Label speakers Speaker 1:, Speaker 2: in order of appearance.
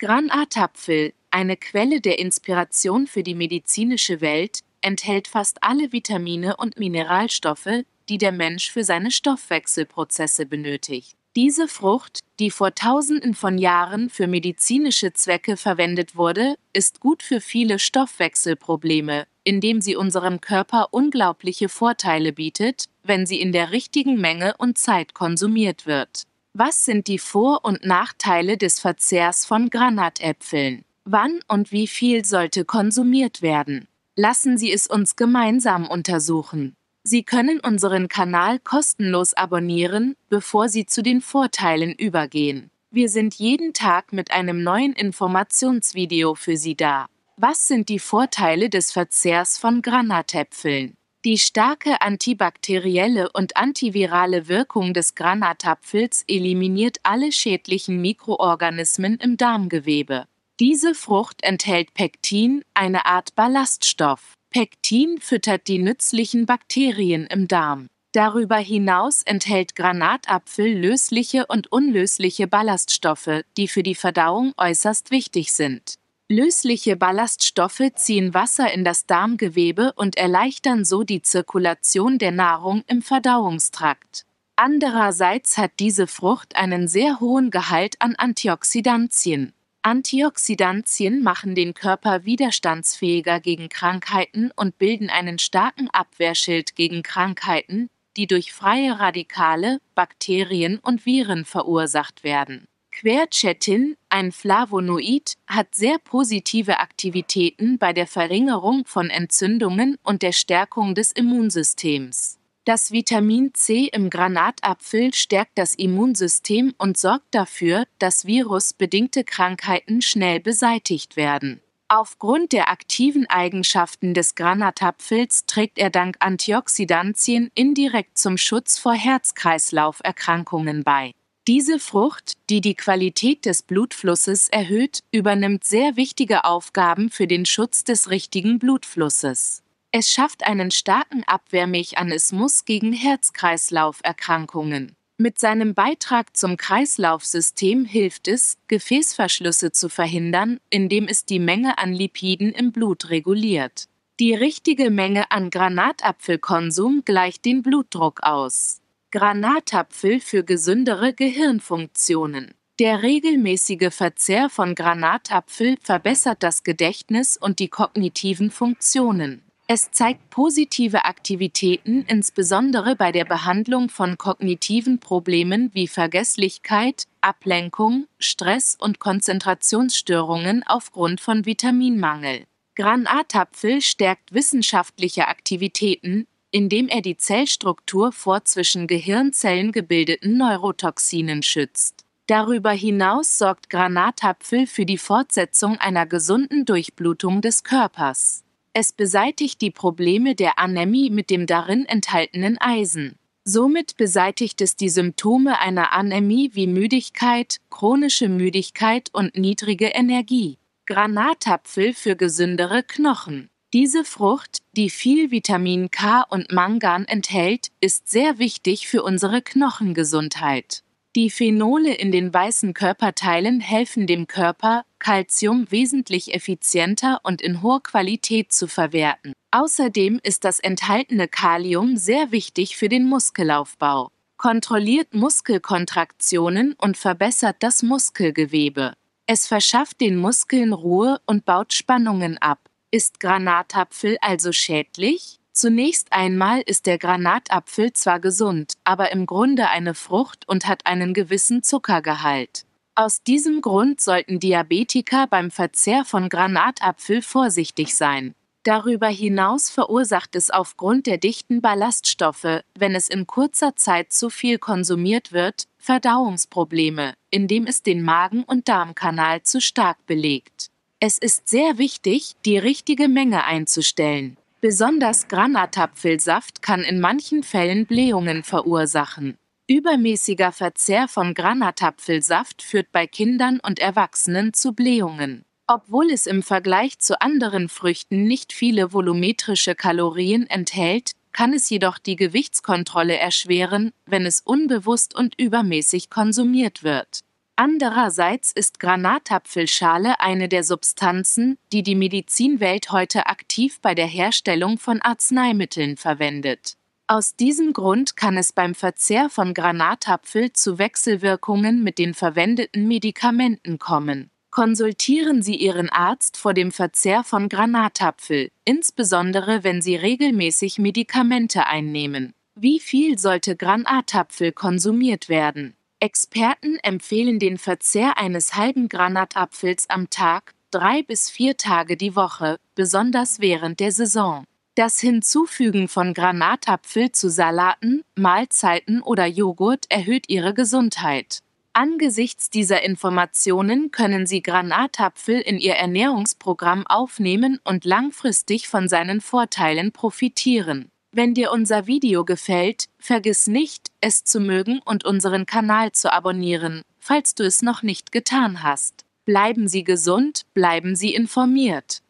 Speaker 1: Granatapfel, eine Quelle der Inspiration für die medizinische Welt, enthält fast alle Vitamine und Mineralstoffe, die der Mensch für seine Stoffwechselprozesse benötigt. Diese Frucht, die vor Tausenden von Jahren für medizinische Zwecke verwendet wurde, ist gut für viele Stoffwechselprobleme, indem sie unserem Körper unglaubliche Vorteile bietet, wenn sie in der richtigen Menge und Zeit konsumiert wird. Was sind die Vor- und Nachteile des Verzehrs von Granatäpfeln? Wann und wie viel sollte konsumiert werden? Lassen Sie es uns gemeinsam untersuchen. Sie können unseren Kanal kostenlos abonnieren, bevor Sie zu den Vorteilen übergehen. Wir sind jeden Tag mit einem neuen Informationsvideo für Sie da. Was sind die Vorteile des Verzehrs von Granatäpfeln? Die starke antibakterielle und antivirale Wirkung des Granatapfels eliminiert alle schädlichen Mikroorganismen im Darmgewebe. Diese Frucht enthält Pektin, eine Art Ballaststoff. Pektin füttert die nützlichen Bakterien im Darm. Darüber hinaus enthält Granatapfel lösliche und unlösliche Ballaststoffe, die für die Verdauung äußerst wichtig sind. Lösliche Ballaststoffe ziehen Wasser in das Darmgewebe und erleichtern so die Zirkulation der Nahrung im Verdauungstrakt. Andererseits hat diese Frucht einen sehr hohen Gehalt an Antioxidantien. Antioxidantien machen den Körper widerstandsfähiger gegen Krankheiten und bilden einen starken Abwehrschild gegen Krankheiten, die durch freie Radikale, Bakterien und Viren verursacht werden. Quercetin, ein Flavonoid, hat sehr positive Aktivitäten bei der Verringerung von Entzündungen und der Stärkung des Immunsystems. Das Vitamin C im Granatapfel stärkt das Immunsystem und sorgt dafür, dass virusbedingte Krankheiten schnell beseitigt werden. Aufgrund der aktiven Eigenschaften des Granatapfels trägt er dank Antioxidantien indirekt zum Schutz vor Herz-Kreislauf-Erkrankungen bei. Diese Frucht, die die Qualität des Blutflusses erhöht, übernimmt sehr wichtige Aufgaben für den Schutz des richtigen Blutflusses. Es schafft einen starken Abwehrmechanismus gegen Herzkreislauferkrankungen. Mit seinem Beitrag zum Kreislaufsystem hilft es, Gefäßverschlüsse zu verhindern, indem es die Menge an Lipiden im Blut reguliert. Die richtige Menge an Granatapfelkonsum gleicht den Blutdruck aus. Granatapfel für gesündere Gehirnfunktionen. Der regelmäßige Verzehr von Granatapfel verbessert das Gedächtnis und die kognitiven Funktionen. Es zeigt positive Aktivitäten insbesondere bei der Behandlung von kognitiven Problemen wie Vergesslichkeit, Ablenkung, Stress und Konzentrationsstörungen aufgrund von Vitaminmangel. Granatapfel stärkt wissenschaftliche Aktivitäten, indem er die Zellstruktur vor zwischen Gehirnzellen gebildeten Neurotoxinen schützt. Darüber hinaus sorgt Granatapfel für die Fortsetzung einer gesunden Durchblutung des Körpers. Es beseitigt die Probleme der Anämie mit dem darin enthaltenen Eisen. Somit beseitigt es die Symptome einer Anämie wie Müdigkeit, chronische Müdigkeit und niedrige Energie. Granatapfel für gesündere Knochen. Diese Frucht, die viel Vitamin K und Mangan enthält, ist sehr wichtig für unsere Knochengesundheit. Die Phenole in den weißen Körperteilen helfen dem Körper, Calcium wesentlich effizienter und in hoher Qualität zu verwerten. Außerdem ist das enthaltene Kalium sehr wichtig für den Muskelaufbau, kontrolliert Muskelkontraktionen und verbessert das Muskelgewebe. Es verschafft den Muskeln Ruhe und baut Spannungen ab. Ist Granatapfel also schädlich? Zunächst einmal ist der Granatapfel zwar gesund, aber im Grunde eine Frucht und hat einen gewissen Zuckergehalt. Aus diesem Grund sollten Diabetiker beim Verzehr von Granatapfel vorsichtig sein. Darüber hinaus verursacht es aufgrund der dichten Ballaststoffe, wenn es in kurzer Zeit zu viel konsumiert wird, Verdauungsprobleme, indem es den Magen- und Darmkanal zu stark belegt. Es ist sehr wichtig, die richtige Menge einzustellen. Besonders Granatapfelsaft kann in manchen Fällen Blähungen verursachen. Übermäßiger Verzehr von Granatapfelsaft führt bei Kindern und Erwachsenen zu Blähungen. Obwohl es im Vergleich zu anderen Früchten nicht viele volumetrische Kalorien enthält, kann es jedoch die Gewichtskontrolle erschweren, wenn es unbewusst und übermäßig konsumiert wird. Andererseits ist Granatapfelschale eine der Substanzen, die die Medizinwelt heute aktiv bei der Herstellung von Arzneimitteln verwendet. Aus diesem Grund kann es beim Verzehr von Granatapfel zu Wechselwirkungen mit den verwendeten Medikamenten kommen. Konsultieren Sie Ihren Arzt vor dem Verzehr von Granatapfel, insbesondere wenn Sie regelmäßig Medikamente einnehmen. Wie viel sollte Granatapfel konsumiert werden? Experten empfehlen den Verzehr eines halben Granatapfels am Tag, drei bis vier Tage die Woche, besonders während der Saison. Das Hinzufügen von Granatapfel zu Salaten, Mahlzeiten oder Joghurt erhöht ihre Gesundheit. Angesichts dieser Informationen können Sie Granatapfel in Ihr Ernährungsprogramm aufnehmen und langfristig von seinen Vorteilen profitieren. Wenn dir unser Video gefällt, vergiss nicht, es zu mögen und unseren Kanal zu abonnieren, falls du es noch nicht getan hast. Bleiben Sie gesund, bleiben Sie informiert.